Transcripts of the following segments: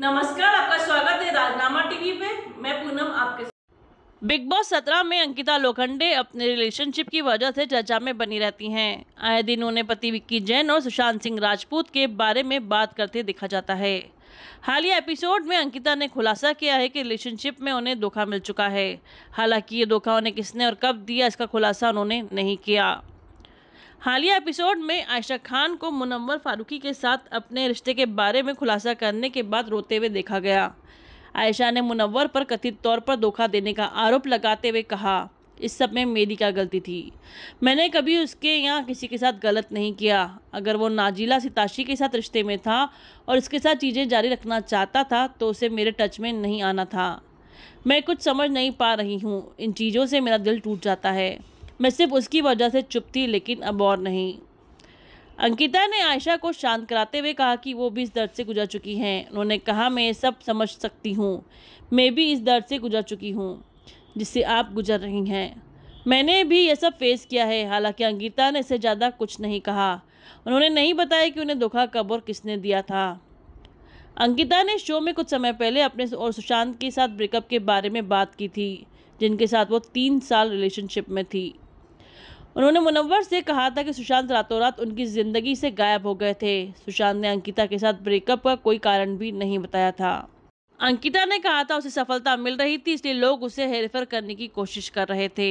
नमस्कार आपका स्वागत है राजनामा टीवी पे मैं पूनम आपके बिग बॉस सत्रह में अंकिता लोखंडे अपने रिलेशनशिप की वजह से चर्चा में बनी रहती हैं आए दिन उन्हें पति विक्की जैन और सुशांत सिंह राजपूत के बारे में बात करते देखा जाता है हालिया एपिसोड में अंकिता ने खुलासा किया है कि रिलेशनशिप में उन्हें धोखा मिल चुका है हालांकि ये धोखा उन्हें किसने और कब दिया इसका खुलासा उन्होंने नहीं किया हालिया एपिसोड में आयशा खान को मुनवर फारूकी के साथ अपने रिश्ते के बारे में खुलासा करने के बाद रोते हुए देखा गया आयशा ने मुनवर पर कथित तौर पर धोखा देने का आरोप लगाते हुए कहा इस सब में मेरी क्या गलती थी मैंने कभी उसके यहाँ किसी के साथ गलत नहीं किया अगर वो नाजिला सिताशी के साथ रिश्ते में था और इसके साथ चीज़ें जारी रखना चाहता था तो उसे मेरे टच में नहीं आना था मैं कुछ समझ नहीं पा रही हूँ इन चीज़ों से मेरा दिल टूट जाता है मैं सिर्फ उसकी वजह से चुप थी लेकिन अब और नहीं अंकिता ने आयशा को शांत कराते हुए कहा कि वो भी इस दर्द से गुजर चुकी हैं उन्होंने कहा मैं सब समझ सकती हूँ मैं भी इस दर्द से गुजर चुकी हूँ जिससे आप गुजर रही हैं मैंने भी यह सब फेस किया है हालांकि अंकिता ने इसे ज़्यादा कुछ नहीं कहा उन्होंने नहीं बताया कि उन्हें धोखा कब और किसने दिया था अंकिता ने शो में कुछ समय पहले अपने और सुशांत के साथ ब्रेकअप के बारे में बात की थी जिनके साथ वो तीन साल रिलेशनशिप में थी उन्होंने मुनवर से कहा था कि सुशांत रातों रात उनकी ज़िंदगी से गायब हो गए थे सुशांत ने अंकिता के साथ ब्रेकअप का कोई कारण भी नहीं बताया था अंकिता ने कहा था उसे सफलता मिल रही थी इसलिए लोग उसे हेरफेर करने की कोशिश कर रहे थे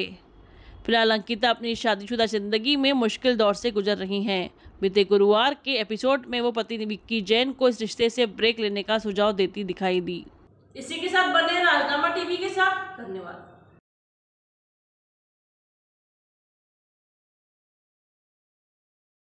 फिलहाल अंकिता अपनी शादीशुदा ज़िंदगी में मुश्किल दौर से गुजर रही हैं बीते गुरुवार के एपिसोड में वो पति विक्की जैन को इस रिश्ते से ब्रेक लेने का सुझाव देती दिखाई दी इसी के साथ बने राजनामा टीवी के साथ धन्यवाद